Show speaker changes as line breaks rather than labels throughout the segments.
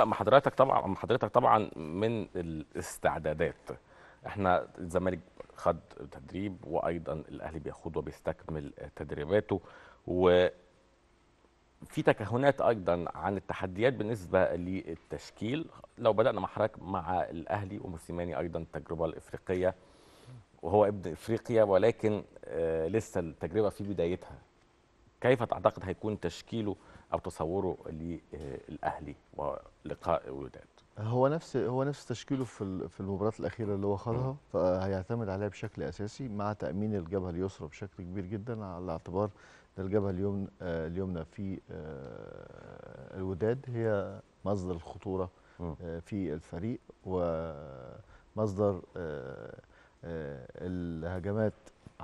ابدا مع حضرتك طبعا مع حضرتك طبعا من الاستعدادات احنا الزمالك خد تدريب وايضا الاهلي بياخد وبيستكمل تدريباته و في تكهنات ايضا عن التحديات بالنسبه للتشكيل لو بدانا مع حضرتك مع الاهلي وموسيماني ايضا التجربه الافريقيه وهو ابن افريقيا ولكن آه، لسه التجربه في بدايتها كيف تعتقد هيكون تشكيله او تصوره للاهلي ولقاء الوداد
هو نفس هو نفس تشكيله في في المباراه الاخيره اللي هو خاضها فهيعتمد عليها بشكل اساسي مع تامين الجبهه اليسرى بشكل كبير جدا على اعتبار ان الجبهه اليمنى آه، اليمنى في آه، الوداد هي مصدر الخطوره آه، في الفريق ومصدر الهجمات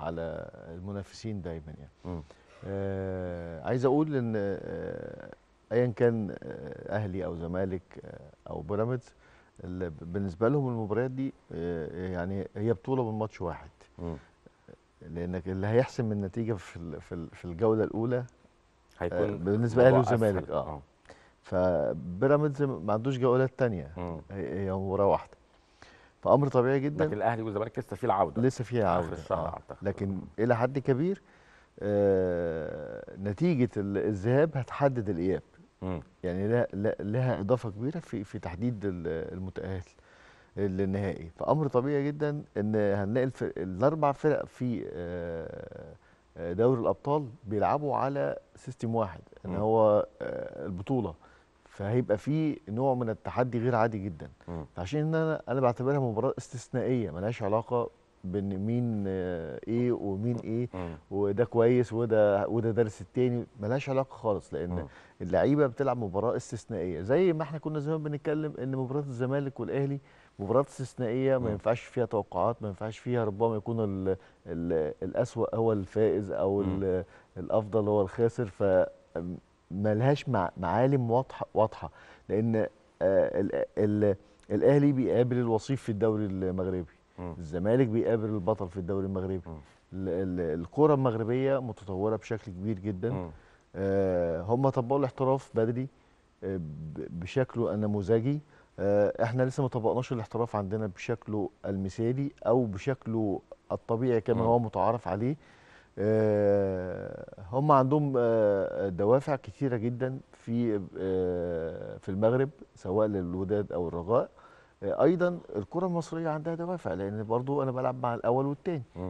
على المنافسين دايما يعني آه عايز اقول ان آه ايا كان آه اهلي او زمالك آه او بيراميدز بالنسبه لهم المباريات دي آه يعني هي بطوله من ماتش واحد م. لانك اللي هيحسم من النتيجه في في الجوله الاولى هيكون آه بالنسبه لاهلي وزمالك آه. اه فبيراميدز ما عندوش جولات ثانيه هي مباراه واحده فامر طبيعي جدا لكن الاهلي والزمالك لسه فيه العوده لسه فيه عوده آه. لكن الى حد كبير آه نتيجه الذهاب هتحدد الاياب مم. يعني لها, لها اضافه كبيره في في تحديد المتاهل للنهائي فامر طبيعي جدا ان هنلاقي الاربع فرق في آه، آه، دوري الابطال بيلعبوا على سيستم واحد ان هو آه، البطوله فهيبقى في نوع من التحدي غير عادي جدا عشان فعشان انا انا بعتبرها مباراه استثنائيه ملهاش علاقه بان مين آه، ايه ومين ايه وده كويس وده وده درس التاني ملهاش علاقه خالص لان اللعيبه بتلعب مباراه استثنائيه زي ما احنا كنا زمان بنتكلم ان مباراه الزمالك والاهلي مباراه استثنائيه ما ينفعش فيها توقعات ما ينفعش فيها ربما يكون الـ الـ الاسوا هو الفائز او الافضل هو الخاسر ف ملهاش معالم واضحه واضحه لان آه، الاهلي بيقابل الوصيف في الدوري المغربي الزمالك بيقابل البطل في الدوري المغربي الكره المغربيه متطوره بشكل كبير جدا آه، هم طبقوا الاحتراف بدري آه، بشكله النموذجي احنا لسه ما طبقناش الاحتراف عندنا بشكله المثالي او بشكله الطبيعي كما هو متعارف عليه آه، هم عندهم آه، دوافع كتيره جدا في آه، في المغرب سواء للوداد او الرجاء ايضا الكره المصريه عندها دوافع لان برضو انا بلعب مع الاول والثاني